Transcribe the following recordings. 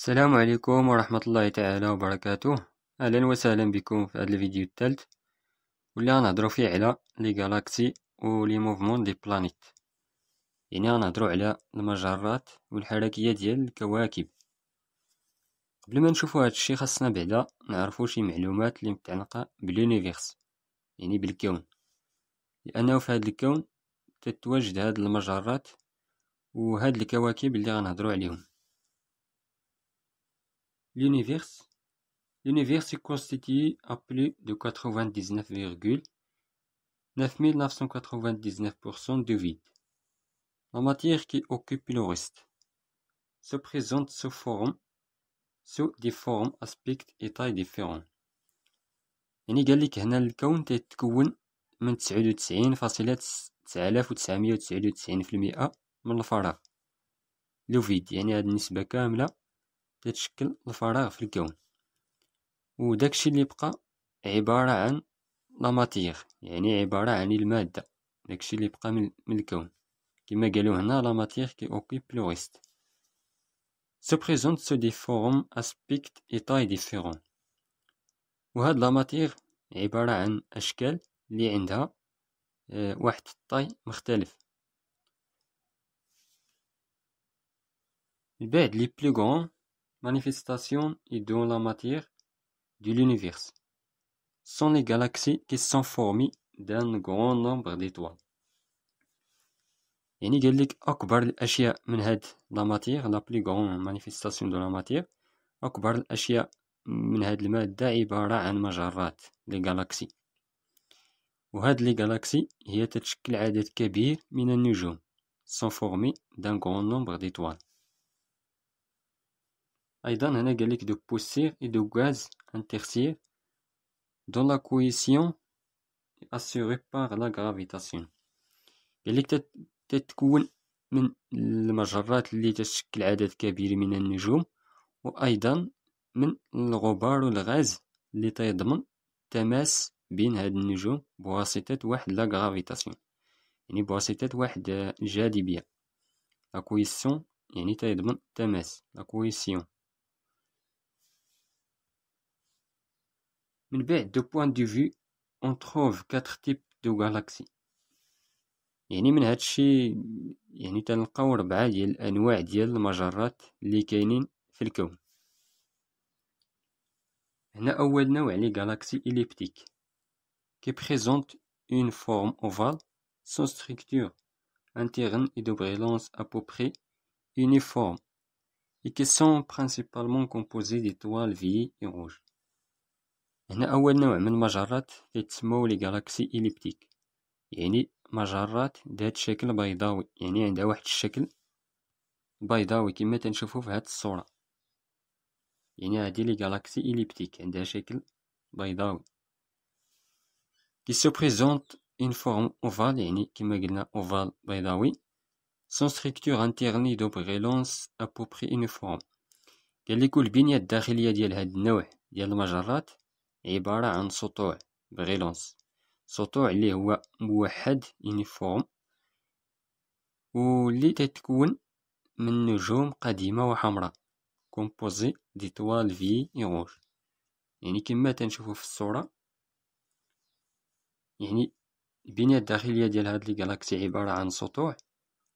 السلام عليكم ورحمة الله تعالى وبركاته أهلا وسهلا بكم في هذا الفيديو الثالث واللي غنهضرو فيه على لي جالاكسي ولي موفمون دي بلانيت يعني غنهضرو على المجرات والحركية ديال الكواكب قبل ما نشوفو الشيء خاصنا بعدا نعرفو شي معلومات اللي متعلقة بلونيفيرس يعني بالكون لأنه في هاد الكون تتواجد هاد المجرات وهاد الكواكب اللي غنهضرو عليهم l'univers. L'univers se constitue à plus de 99,9999% de vide. La matière qui occupe le reste se présente sous forme, sous des formes, aspects et tailles différents. dit que لك هنا الكون تتكون من 99.999% de الفراغ Le vide, يعني هذه النسبه complète. كتشكل الفراغ في الكون وداكشي اللي بقى عبارة عن لاماتيغ يعني عبارة عن المادة داكشي اللي بقى من, الكون كما قالوا هنا لاماتيغ كي اوكيب لو ريست سو بريزونت سو دي فورم اسبيكت اي تاي ديفيرون وهاد لاماتيغ عبارة عن أشكال اللي عندها آه، واحد الطاي مختلف بعد لي بلو غون Manifestation et de la matière de l'univers sont les galaxies qui sont formées d'un grand nombre d'étoiles. Et nous avons dit que la plus grande manifestation de la matière la plus grande manifestation de la matière. La plus grande manifestation de la matière est la plus grande manifestation de la les galaxies il y a des galaxies. Et sont formées d'un grand nombre d'étoiles. أيضا هنا قالك دو بوسير إي دو غاز انترسير دون لا كويسيون بار لا غرافيتاسيون قال قالك تتكون من المجرات اللي تشكل عدد كبير من النجوم وأيضا من الغبار والغاز اللي تيضمن تماس بين هاد النجوم بواسطة واحد لا غرافيتاسيون يعني بواسطة واحد الجاذبية لا كويسيون يعني تيضمن التماس لا كويسيون de point de vue on trouve quatre types de galaxies Il y galaxies elliptiques qui présente une forme ovale sans structure interne et de brillance à peu près uniforme et qui sont principalement composées d'étoiles vieilles et rouges. هنا أول نوع من المجرات كيتسمو لي جالاكسي إليبتيك يعني مجرات ذات شكل بيضاوي يعني عندها واحد الشكل بيضاوي كما تنشوفو في هاد الصورة يعني هادي لي جالاكسي إليبتيك عندها شكل بيضاوي كي سو بريزونت اون فورم اوفال يعني كما قلنا اوفال بيضاوي سون ستركتور انتيرني دو بريلونس ابوبري اون فورم قال لكم البنية الداخلية ديال هاد النوع ديال المجرات عبارة عن سطوع بغيلونس سطوع اللي هو موحد يونيفورم واللي تتكون من نجوم قديمة وحمراء كومبوزي دي طوال في يغوش يعني كما تنشوفو في الصورة يعني البنية الداخلية ديال هاد الجالاكسي عبارة عن سطوع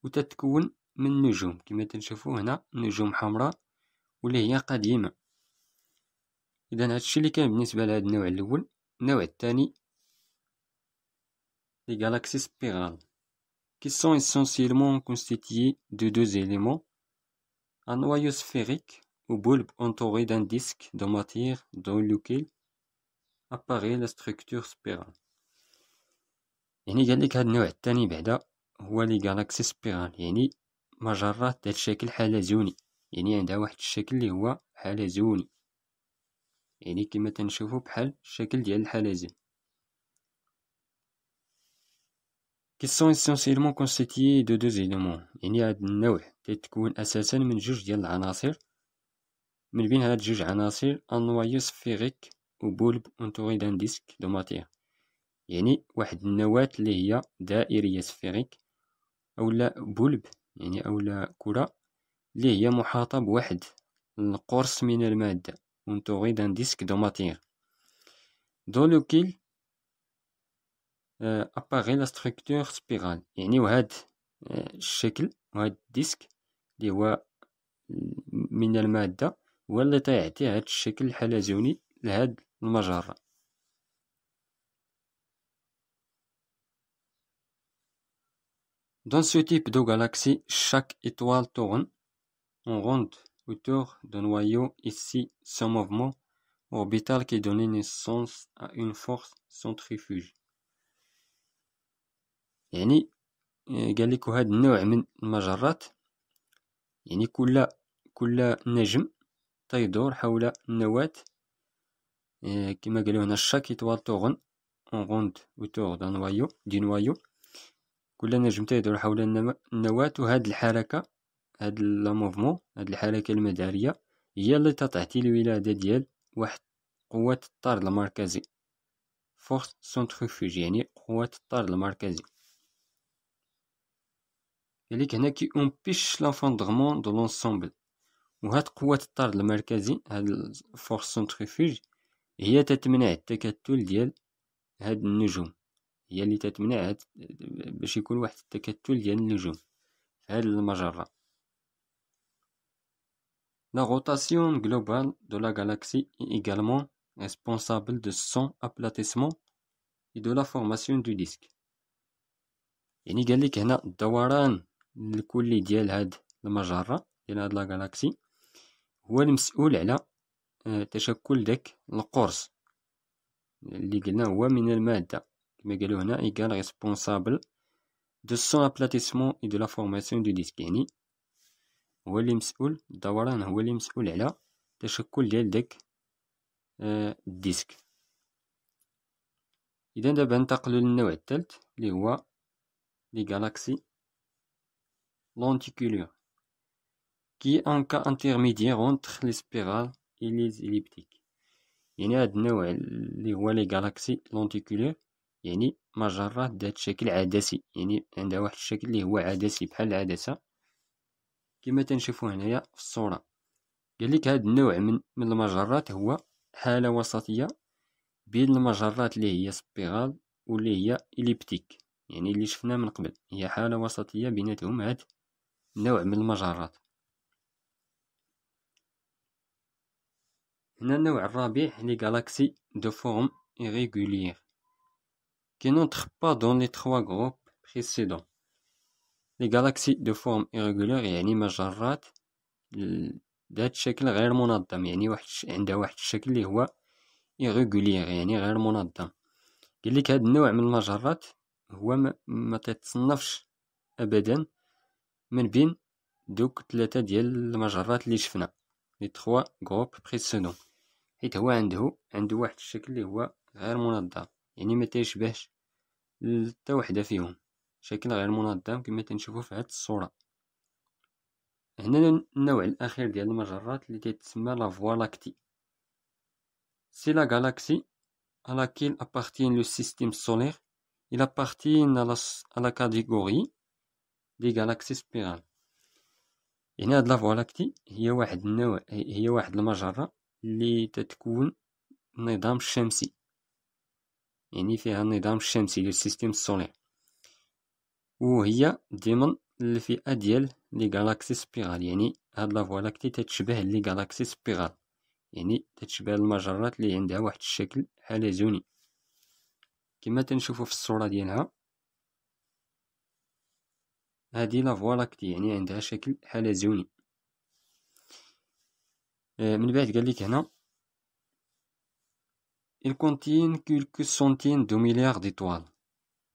وتتكون من نجوم كما تنشوفو هنا نجوم حمراء واللي هي قديمة اذا هادشي اللي كان بالنسبه لهاد النوع الاول النوع الثاني لي غالاكسي سبيرال qui sont essentiellement constitués دو deux éléments, un noyau sphérique ou bulbe entouré d'un disque de matière dans lequel apparaît la structure spirale. يعني قال لك هذا النوع الثاني بعدا هو لي غالاكسي سبيرال يعني مجرات ذات شكل حلزوني يعني عندها واحد الشكل اللي هو حلزوني يعني كما تنشوفو بحال الشكل ديال الحلزون كي سون essentiellement كونستيتي دو دو éléments يعني هاد النوع تتكون أساسا من جوج ديال العناصر من بين هاد جوج عناصر ان نوايو و بولب انتوري دان ديسك دو ماتير يعني واحد النواة اللي هي دائرية سفيريك أولا بولب يعني أولا كرة اللي هي محاطة بواحد القرص من المادة entouré d'un disque de matière, dans lequel euh, apparaît la structure spirale. يعني وهذا الشكل un الديسك اللي est من المادة واللي الشكل الحلزوني Dans ce type de galaxie, chaque étoile tourne en ronde autour d'un noyau ici sans mouvement orbital qui donnait naissance à une force centrifuge. يعني قال لك هذا النوع من المجرات يعني كل كل نجم تيدور حول النواة كما قالوا هنا الشا كيطوال طوغن اون غوند اوتور دان نوايو دي نوايو كل نجم تيدور حول النواة وهاد الحركه هاد لا موفمون هاد الحركه المداريه هي اللي تعطي الولاده ديال واحد قوه الطرد المركزي فورس سنتريفوج يعني قوه الطرد المركزي كذلك هنا كي امبيش لافوندغمون دو لونسومبل وهاد قوه الطرد المركزي هاد فورس سنتريفوج هي تتمنع التكتل ديال هاد النجوم هي اللي تتمنع باش يكون واحد التكتل ديال النجوم في هاد المجره La rotation globale de la galaxie est également responsable de son aplatissement et de la formation du disque. Et également que dans le coulissement de la galaxie, on est sur le la tache de la course. Il est là où est la matière qui est également responsable de son aplatissement et de la formation du disque. هو اللي مسؤول الدوران هو اللي مسؤول على تشكل ديال داك آه الديسك اذا دابا ننتقلوا للنوع الثالث اللي هو لي غالاكسي لونتيكولور كي ان كا cas intermédiaire لي les spirales et les يعني هاد النوع اللي هو لي غالاكسي لونتيكولور يعني مجرات ذات شكل عدسي يعني عندها واحد الشكل اللي هو عدسي بحال العدسة كما تنشوفو هنايا في الصورة قالك هاد النوع من, من المجرات هو حالة وسطية بين المجرات اللي هي سبيغال واللي هي إليبتيك يعني اللي شفنا من قبل هي حالة وسطية بيناتهم هاد نوع من المجرات هنا النوع الرابع لي غالاكسي دو فورم irrégulière كي نونتخ با دون لي تخوا غروب بريسيدون لي جالاكسي دو فورم ايغولير يعني مجرات ذات شكل غير منظم يعني واحد عندها واحد الشكل اللي هو ايغولير يعني غير منظم قال لك هذا النوع من المجرات هو ما, ما تتصنفش أبدا من بين دوك ثلاثة ديال المجرات اللي شفنا لي تخوا غروب بريسيدون حيت هو عنده عنده واحد الشكل اللي هو غير منظم يعني ما تيشبهش حتى وحده فيهم شكل غير منظم كما تنشوفو في هاد الصورة هنا النوع الأخير ديال المجرات اللي تتسمى لا فوا لاكتي سي لا غالاكسي على كيل ابارتين لو سيستيم سولير il لا à la, à la catégorie des هنا هاد لا لاكتي هي واحد النوع هي واحد المجرة اللي تتكون النظام الشمسي يعني فيها النظام الشمسي للسيستم السولير وهي ديما الفئة ديال لي غالاكسي سبيغال يعني هاد لا فوا لاكتي تتشبه لي غالاكسي سبيغال يعني تتشبه المجرات اللي عندها واحد الشكل حلزوني كما تنشوفو في الصورة ديالها هادي فوا لاكتي يعني عندها شكل حلزوني آه، من بعد قال لك هنا il contient quelques centaines de milliards d'étoiles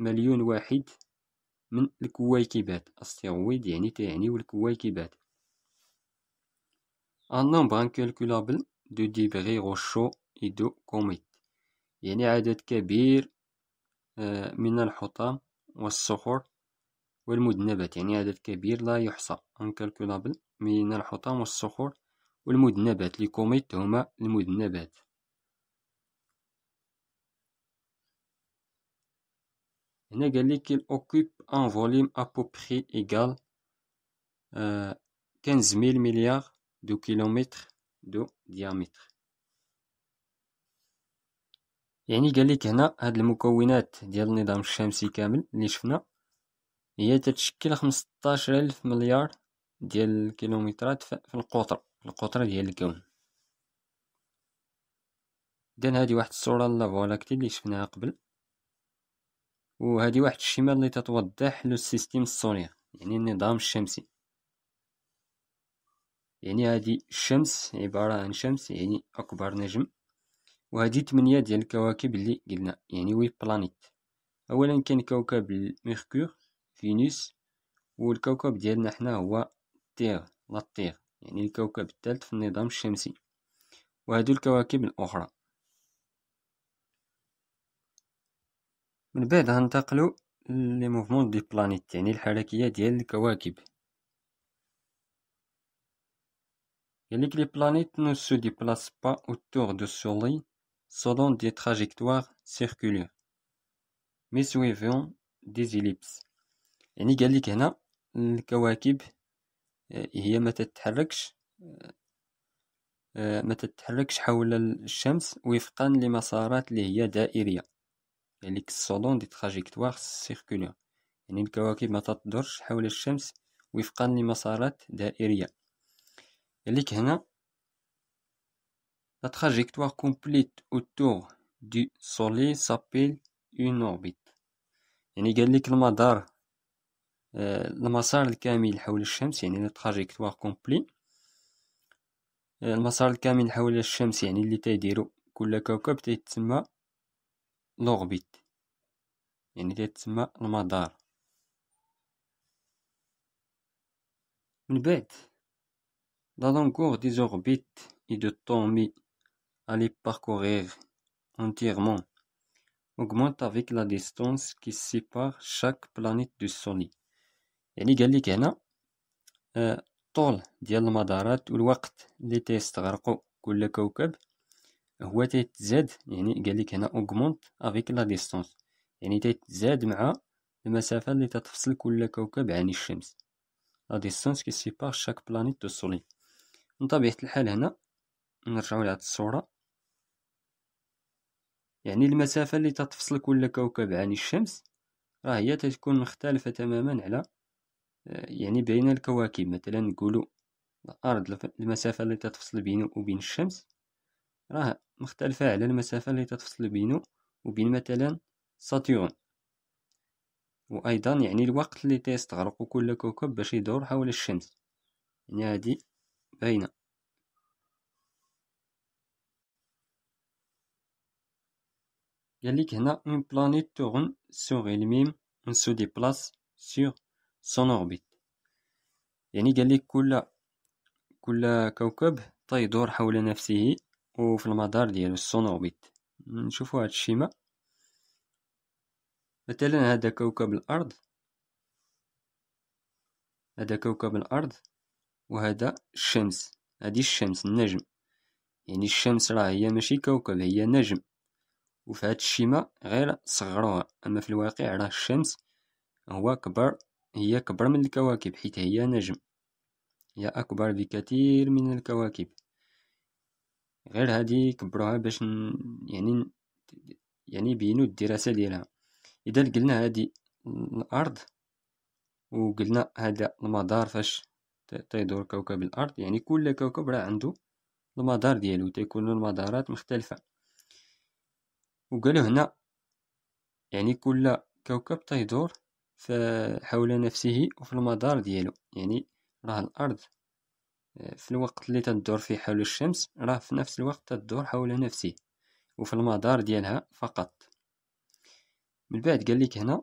مليون واحد من الكويكبات استيرويد يعني تيعنيو الكويكبات ان nombre انكالكولابل دو débris روشو اي دو كوميت يعني عدد كبير آه، من الحطام والصخور والمذنبات يعني عدد كبير لا يحصى انكالكولابل من الحطام والصخور والمذنبات لي كوميت هما المذنبات هنا قال لي كيل اوكوب ان فوليوم ابوبخي ايغال آه 15000 مليار دو كيلومتر دو ديامتر يعني قال لك هنا هاد المكونات ديال النظام الشمسي كامل اللي شفنا هي تتشكل 15000 مليار ديال الكيلومترات في القطر القطر ديال الكون اذا هذه واحد الصوره لا فولاكتي اللي شفناها قبل وهذه واحد الشمال اللي تتوضح لو سيستيم السولير يعني النظام الشمسي يعني هذه الشمس عبارة عن شمس يعني أكبر نجم وهذه ثمانية ديال الكواكب اللي قلنا يعني وي بلانيت أولا كان كوكب الميركور فينوس والكوكب ديالنا حنا هو تير لا تير يعني الكوكب الثالث في النظام الشمسي وهذو الكواكب الأخرى من بعد هنتقلو لي موفمون دي بلانيت يعني الحركية ديال الكواكب يعني لي بلانيت نو سو بلاس با اوتور دو سولي سولون دي تراجيكتوار circulaires مي سويفون دي زيليبس يعني قال لك هنا الكواكب آه، هي ما تتحركش آه، آه، ما تتحركش حول الشمس وفقا لمسارات اللي هي دائرية يعني كسرون دي تراجيكتوار سيركولير يعني الكواكب ما تدورش حول الشمس وفقا لمسارات دائرية يعني هنا لا تراجيكتوار كومبليت اوتور دو سولي سابيل اون اوربيت يعني قال لك المدار آه، المسار الكامل حول الشمس يعني لا تراجيكتوار كومبلي آه، المسار الكامل حول الشمس يعني اللي تيديرو كل كوكب تيتسمى l'orbite, يعني de المدار une bête la encore des orbites et de temps à les parcourir entièrement augmente avec la distance qui sépare chaque planète du Soleil. et les لك هنا الطول ديال المدارات والوقت le هو تيتزاد يعني قال لك هنا اوغمونت افيك لا ديستونس يعني تيتزاد مع المسافة اللي تتفصل كل كوكب عن يعني الشمس لا ديستونس كي سيبار شاك بلانيت دو سولي من طبيعة الحال هنا نرجعو لهاد الصورة يعني المسافة اللي تتفصل كل كوكب عن يعني الشمس راه هي تتكون مختلفة تماما على يعني بين الكواكب مثلا نقولو الأرض المسافة اللي تتفصل بينه وبين الشمس راه مختلفة على المسافة اللي تتفصل بينه وبين مثلا ساتيون وأيضا يعني الوقت اللي تيستغرق كل كوكب باش يدور حول الشمس يعني هادي باينة قالك هنا اون بلانيت تورن سوغ الميم اون سو بلاس سوغ سون اوربيت يعني قالك كل كل كوكب تيدور حول نفسه وفي المدار ديالو السون اوربيت نشوفوا هاد الشيمه مثلا هذا كوكب الارض هذا كوكب الارض وهذا الشمس هذه الشمس النجم يعني الشمس راه هي ماشي كوكب هي نجم وفي هاد الشيمه غير صغروها اما في الواقع راه الشمس هو كبر هي كبر من الكواكب حيت هي نجم هي اكبر بكثير من الكواكب غير هادي كبروها باش يعني يعني بينو الدراسة ديالها إذا قلنا هادي الأرض وقلنا هذا المدار فاش تيدور كوكب الأرض يعني كل كوكب راه عنده المدار ديالو تيكون المدارات مختلفة وقالوا هنا يعني كل كوكب تيدور حول نفسه وفي المدار ديالو يعني راه الأرض في الوقت اللي تدور فيه حول الشمس راه في نفس الوقت تدور حول نفسه وفي المدار ديالها فقط من بعد قال لك هنا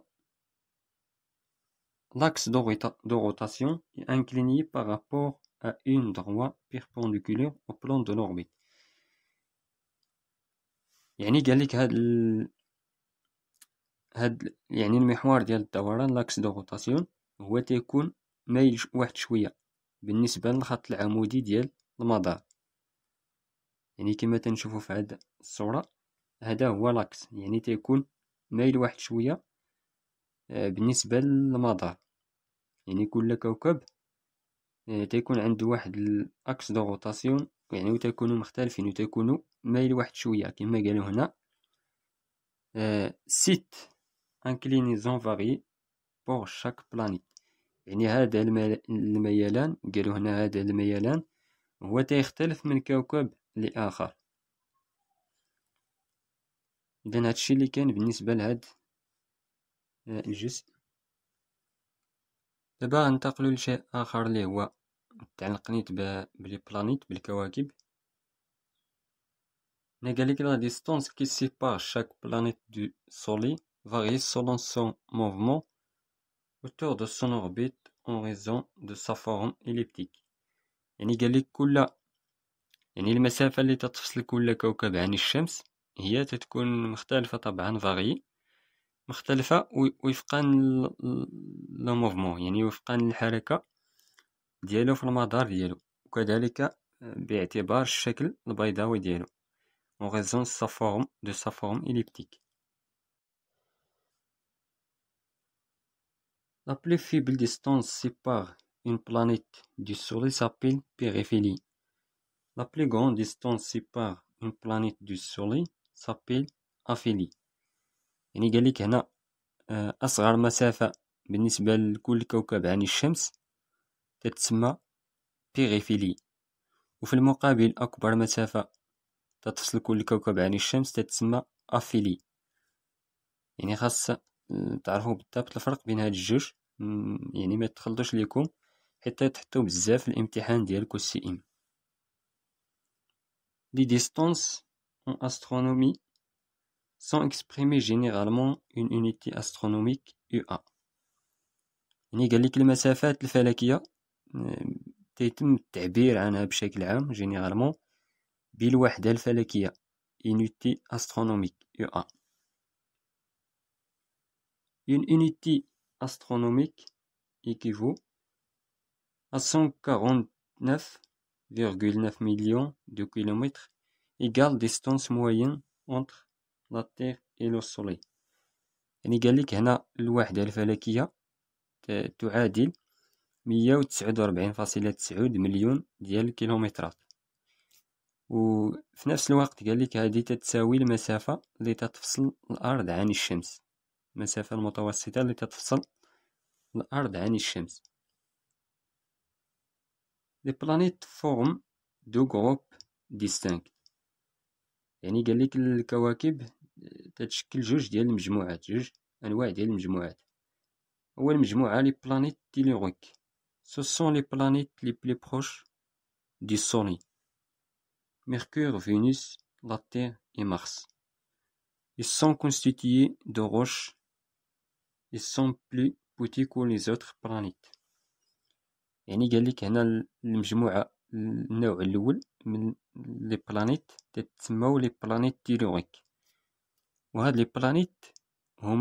لاكس دو روتاسيون انكليني بارابور ا اون à une او بلون دو plan يعني قال لك هاد ال... هاد يعني المحور ديال الدوران لاكس دو روتاسيون هو تيكون مايل واحد شويه بالنسبة للخط العمودي ديال المدار يعني كما تنشوفوا في هاد الصورة هذا هو لاكس يعني تيكون مايل واحد شوية آه، بالنسبة للمدار يعني كل كوكب آه، تيكون عنده واحد الاكس دو روتاسيون يعني وتيكونوا مختلفين وتيكونوا مايل واحد شويه كما قالوا هنا آه، سيت انكلينيزون فاري بور شاك بلانيت يعني هذا الميلان قالوا هنا هذا الميلان هو تيختلف من كوكب لآخر هذا هادشي اللي كان بالنسبة لهاد آه، الجزء دابا غنتقلو لشيء آخر اللي هو تاع بلي بلانيت بالكواكب هنا قالك لا ديستونس كي سيبار شاك بلانيت دو سولي فاري سولون سون موفمون autour de son orbite en raison de sa forme elliptique يعني قال لك كل يعني المسافة اللي تتفصل كل كوكب عن الشمس هي تتكون مختلفة طبعا فاري مختلفة وفقا لو يعني وفقا للحركة ديالو في المدار ديالو وكذلك آه، باعتبار الشكل البيضاوي ديالو اون غيزون سا فورم دو سا La plus faible distance sépare une planète du Soleil s'appelle périphérie. La plus grande distance sépare une planète du Soleil s'appelle aphélie. يعني قال لك هنا أصغر مسافة بالنسبة لكل كوكب عن الشمس تتسمى بيريفيلي وفي المقابل أكبر مسافة تفصل كل كوكب عن الشمس تتسمى أفيلي يعني خاص تعرفوا بالضبط الفرق بين هاد الجوج يعني ما تخلطوش ليكم حتى تحطوا بزاف في الامتحان ديالك السي ام لي ديستونس اون استرونومي سون اكسبريمي جينيرالمون اون يونيتي استرونوميك يو ا يعني قال لك المسافات الفلكيه تيتم التعبير عنها بشكل عام جينيرالمون بالوحده الفلكيه استرونوميك يو ا Une unité astronomique équivaut à 149,9 millions de kilomètres, égale distance moyenne entre la Terre et le Soleil. يعني قال لك هنا الفلكية تعادل 149.9 مليون ديال نفس الوقت المسافة الأرض عن الشمس distance moyenne qui les sépare de la Terre et du Les planètes forment deux groupes distincts. les planètes forment deux groupes, deux types Il y a des planètes telluriques. sont les planètes les plus proches du Soleil. Mercure, Vénus, la Terre et Mars. Ils sont constitués de roches. Ils sont plus petits que les autres planètes. Il y a également le mouvement de plus planète, c'est les planètes telluriques. Et les planètes, c'est les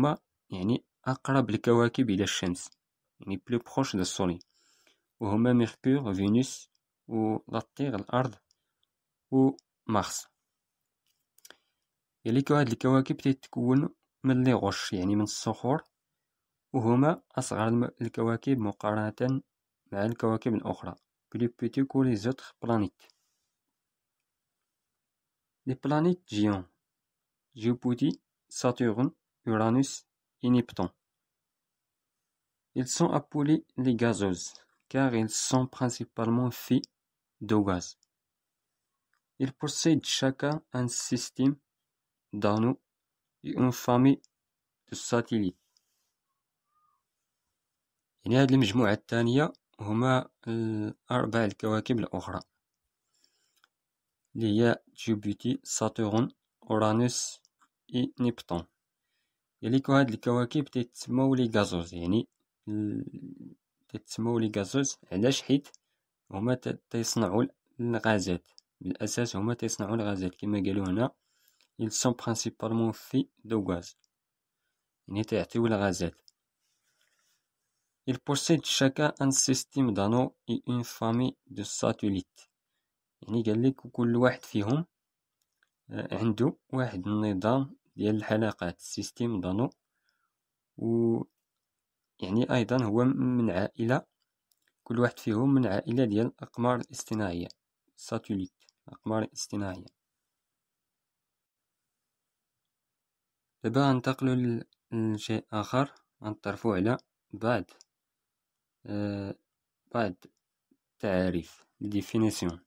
plus proches de la les plus proches de la Sony. Mercure, Vénus, la Terre, l'Arde, ou Mars. Et les planètes, sont les roches, c'est les socorres. وهما أصغر الكواكب مقارنة مع plus petits que les autres planètes. Les planètes géants Jupiter, Saturne, Uranus et Neptune. Ils sont appelés les gazeuses car ils sont principalement faits de gaz. Ils possèdent chacun un système d'anneaux et une famille de satellites. يعني هذه المجموعة الثانية هما الأربع الكواكب الأخرى اللي هي جوبيتي ساتورن أورانوس إي نيبتون يعني هاد الكواكب تتسماو لي غازوز يعني تتسماو لي غازوز علاش حيت هما تيصنعوا الغازات بالأساس هما تيصنعوا الغازات كما قالوا هنا ils sont principalement دو غاز يعني تيعطيو الغازات Ils possèdent chacun un système d'anneaux et une famille de satellites. يعني قال لك كل واحد فيهم آه، عنده واحد النظام ديال الحلقات سيستيم دانو و يعني ايضا هو من عائله كل واحد فيهم من عائله ديال الاقمار الاصطناعيه ساتوليت الاقمار الاصطناعيه دابا غنتقلوا لشيء اخر غنتعرفوا على بعد بعض التعاريف ديفينيسيون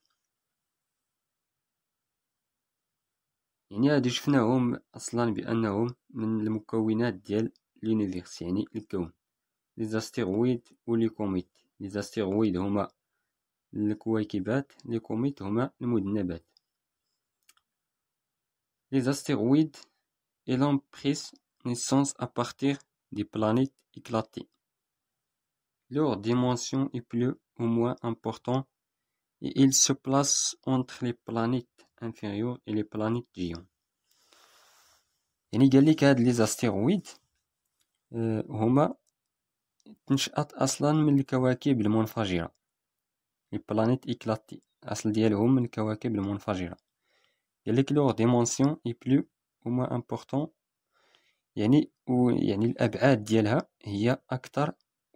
يعني هادو شفناهم اصلا بانهم من المكونات ديال لونيفيرس يعني الكون لي زاستيرويد لي كوميت لي زاستيرويد هما الكويكبات لي كوميت هما المذنبات لي زاستيرويد et l'emprise نيسونس ا بارتير دي بلانيت éclatées. Leur dimension est plus ou moins important et ils se place entre les planètes inférieures et les planètes géantes. يعني قال لك هاد لي زاستيرويد هما تنشأت اصلا من الكواكب المنفجرة لي بلانيت اصل ديالهم من الكواكب ديمونسيون بلو امبورطون يعني يعني ديالها هي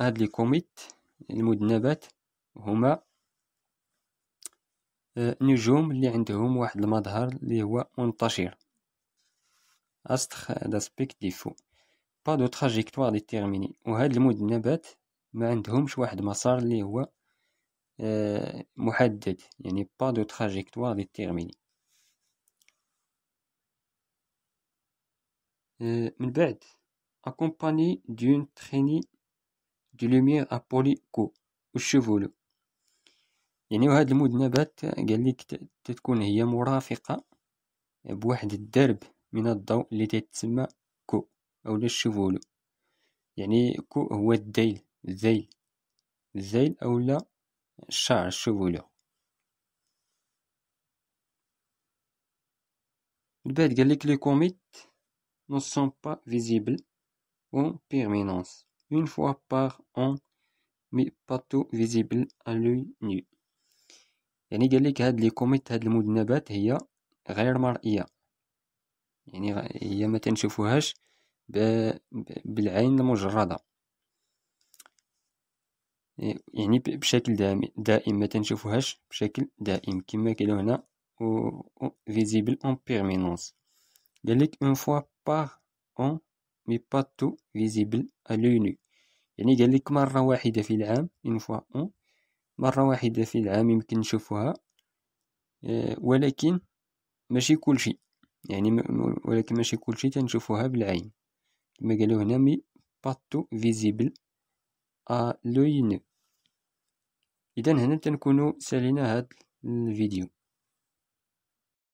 هاد لي كوميت المذنبات هما آه، نجوم لي عندهم واحد المظهر لي هو منتشر أستخ داسبيك ديفو با دو تراجيكتوار تيرميني وهاد المذنبات ما عندهمش واحد مسار لي هو محدد يعني با دو تراجيكتوار تيرميني من بعد accompagné d'une traînée دو لوميير ابولي كو والشفول يعني وهاد المذنبات قالك تتكون هي مرافقة بواحد الدرب من الضوء اللي تتسمى كو أو الشفول يعني كو هو الذيل الذيل الذيل أو الشعر الشفول من بعد قالك لي كوميت نو سون با فيزيبل اون بيرمينونس une fois par an mais pas tout visible à l'œil nu يعني قال لك هاد لي كوميت هاد المذنبات هي غير مرئية يعني ما تنشوفوهاش بالعين يعني بشكل يعني قال لك مرة واحدة في العام اون فوا أون مرة واحدة في العام يمكن نشوفوها آه، ولكن ماشي كل شيء يعني ولكن ماشي كل شيء تنشوفوها بالعين كما قالوا هنا مي باتو فيزيبل ا لوين نو اذا هنا تنكونوا سالينا هاد الفيديو